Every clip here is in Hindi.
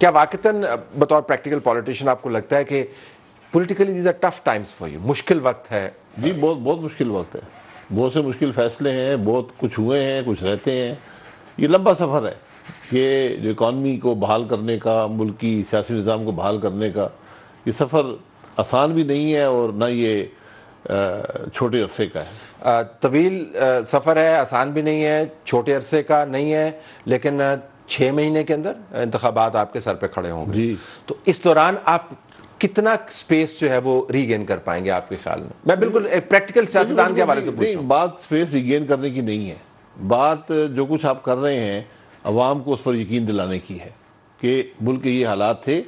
क्या वाकतन बतौर प्रैक्टिकल पॉलिटिशियन आपको लगता है कि politically these are tough times for you मुश्किल वक्त है जी बहुत बहुत मुश्किल वक्त है बहुत से मुश्किल फैसले हैं बहुत कुछ हुए हैं कुछ रहते हैं ये लंबा सफ़र है कि जो इकानमी को बहाल करने का मुल्क की सियासी निज़ाम को बहाल करने का ये सफ़र आसान भी नहीं है और ना ये छोटे अरसे का है तवील सफ़र है आसान भी नहीं है छोटे अरसे का नहीं है लेकिन छः महीने के अंदर इंतबात आपके सर पे खड़े होंगे जी तो इस दौरान आप कितना स्पेस जो है वो रीगेन कर पाएंगे आपके ख्याल में मैं बिल्कुल प्रैक्टिकल सियासतदान के हवाले से पूछ बात स्पेस रीगेन करने की नहीं है बात जो कुछ आप कर रहे हैं अवाम को उस पर यकीन दिलाने की है कि मुल्क के ये हालात थे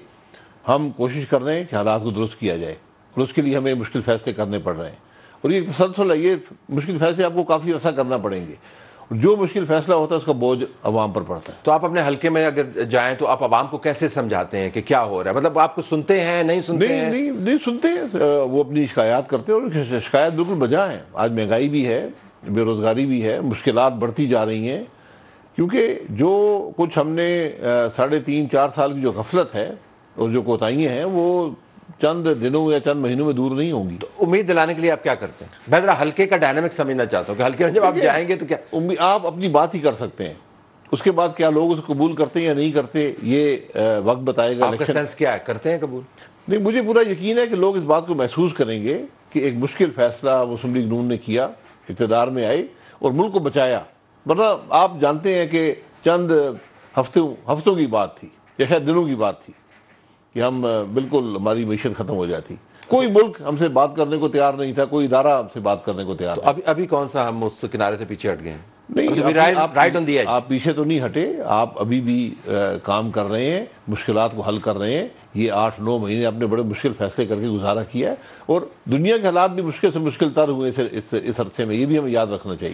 हम कोशिश कर रहे हैं कि हालात को दुरुस्त किया जाए और उसके लिए हमें मुश्किल फैसले करने पड़ रहे हैं और ये तसलसल है ये मुश्किल फैसले आपको काफ़ी अरसा करना पड़ेंगे जो मुश्किल फैसला होता है उसका बोझ अवाम पर पड़ता है तो आप अपने हल्के में अगर जाएं तो आप अवाम को कैसे समझाते हैं कि क्या हो रहा है मतलब आपको सुनते हैं नहीं सुनते नहीं, हैं नहीं नहीं सुनते हैं वो अपनी शिकायत करते हैं और शिकायत बिल्कुल बजा है आज महंगाई भी है बेरोज़गारी भी है मुश्किल बढ़ती जा रही हैं क्योंकि जो कुछ हमने साढ़े तीन चार साल की जो गफलत है और जो कोताही हैं वो चंद दिनों या चंद महीनों में दूर नहीं होंगी तो उम्मीद दिलाने के लिए आप क्या करते हैं बेहतर हल्के का डायनेमिक समझना चाहता हूँ कि हल्के में जब आप जाएंगे तो क्या उम्मीद आप अपनी बात ही कर सकते हैं उसके बाद क्या लोग उसको कबूल करते हैं या नहीं करते ये वक्त बताएगा आपका सेंस क्या है करते हैं कबूल नहीं मुझे पूरा यकीन है कि लोग इस बात को महसूस करेंगे कि एक मुश्किल फैसला मुस्लिम लीग नून ने किया इकतदार में आई और मुल्क को बचाया वरना आप जानते हैं कि चंद हफ्तों हफ्तों की बात थी या शायद दिनों की बात थी कि हम बिल्कुल हमारी मीशत ख़त्म हो जाती कोई मुल्क हमसे बात करने को तैयार नहीं था कोई इदारा हमसे बात करने को तैयार तो अभी अभी कौन सा हम उस किनारे से पीछे हट गए हैं नहीं आप, राइट, आप, राइट ऑन दी आप पीछे तो नहीं हटे आप अभी भी आ, काम कर रहे हैं मुश्किल को हल कर रहे हैं ये आठ नौ महीने आपने बड़े मुश्किल फैसले करके गुजारा किया है और दुनिया के हालात भी मुश्किल से मुश्किल तर हुए इस, इस अरसे में ये भी हमें याद रखना चाहिए